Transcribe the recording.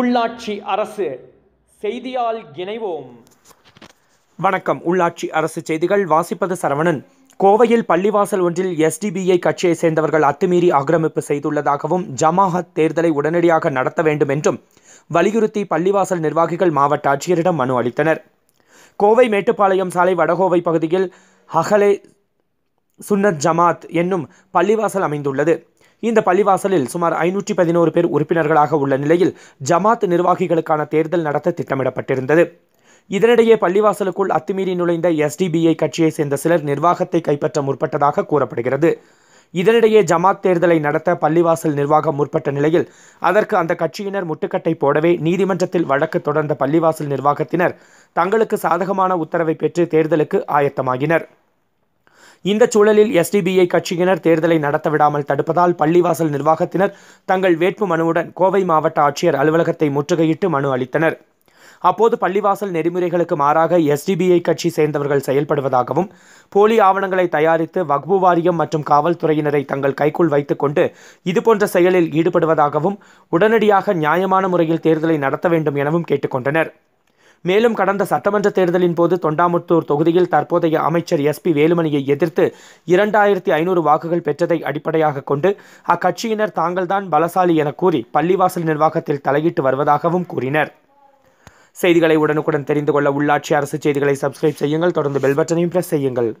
உள்ளாட்சி அரசு செய்தியால் இணைவோம் வணக்கம் உள்ளாட்சி அரசு செய்திகள் வாசிப்பது சரவணன் கோவையில் பள்ளிவாசல் ஒன்றில் எஸ்டிபிஐ கட்சியை சேர்ந்தவர்கள் அத்துமீறி ஆக்கிரமிப்பு செய்துள்ளதாகவும் ஜமாஹத் தேர்தலை உடனடியாக நடத்த வேண்டும் என்றும் வலியுறுத்தி பள்ளிவாசல் நிர்வாகிகள் மாவட்ட ஆட்சியரிடம் மனு அளித்தனர் கோவை மேட்டுப்பாளையம் சாலை வடகோவை பகுதியில் ஹகலே சுன்னத் ஜமாத் என்னும் பள்ளிவாசல் அமைந்துள்ளது இந்த பள்ளிவாசலில் சுமார் ஐநூற்றி பதினோரு பேர் உறுப்பினர்களாக உள்ள நிலையில் ஜமாத் நிர்வாகிகளுக்கான தேர்தல் நடத்த திட்டமிடப்பட்டிருந்தது இதனிடையே பள்ளிவாசலுக்குள் அத்துமீறி நுழைந்த எஸ்டிபிஐ கட்சியை சேர்ந்த சிலர் நிர்வாகத்தை கைப்பற்ற முற்பட்டதாக கூறப்படுகிறது இதனிடையே ஜமாத் தேர்தலை நடத்த பள்ளிவாசல் நிர்வாகம் முற்பட்ட நிலையில் அதற்கு அந்த கட்சியினர் முட்டுக்கட்டை போடவே நீதிமன்றத்தில் வழக்கு தொடர்ந்த பள்ளிவாசல் நிர்வாகத்தினர் தங்களுக்கு சாதகமான உத்தரவை பெற்று தேர்தலுக்கு ஆயத்தமாகினர் இந்த சூழலில் எஸ்டிபிஐ கட்சியினர் தேர்தலை நடத்த விடாமல் தடுப்பதால் பள்ளிவாசல் நிர்வாகத்தினர் தங்கள் வேட்பு மனுவுடன் கோவை மாவட்ட ஆட்சியர் அலுவலகத்தை முற்றுகையிட்டு மனு அளித்தனர் அப்போது பள்ளிவாசல் நெறிமுறைகளுக்கு மாறாக எஸ்டிபிஐ கட்சி சேர்ந்தவர்கள் செயல்படுவதாகவும் போலி ஆவணங்களை தயாரித்து வக்பு வாரியம் மற்றும் காவல்துறையினரை தங்கள் கைக்குள் வைத்துக்கொண்டு இதுபோன்ற செயலில் ஈடுபடுவதாகவும் உடனடியாக நியாயமான முறையில் தேர்தலை நடத்த வேண்டும் எனவும் கேட்டுக்கொண்டனர் மேலும் கடந்த சட்டமன்ற தேர்தலின் போது தொண்டாமுத்தூர் தொகுதியில் தற்போதைய அமைச்சர் எஸ் பி வேலுமணியை எதிர்த்து இரண்டாயிரத்தி ஐநூறு வாக்குகள் பெற்றதை அடிப்படையாக கொண்டு அக்கட்சியினர் தாங்கள்தான் பலசாலி என கூறி பள்ளிவாசல் நிர்வாகத்தில் தலையிட்டு வருவதாகவும் கூறினர் செய்திகளை உடனுக்குடன் தெரிந்து கொள்ள உள்ளாட்சி அரசு செய்திகளை சப்ஸ்கிரைப் செய்யுங்கள் தொடர்ந்து பெல் பட்டனையும் பிரஸ் செய்யுங்கள்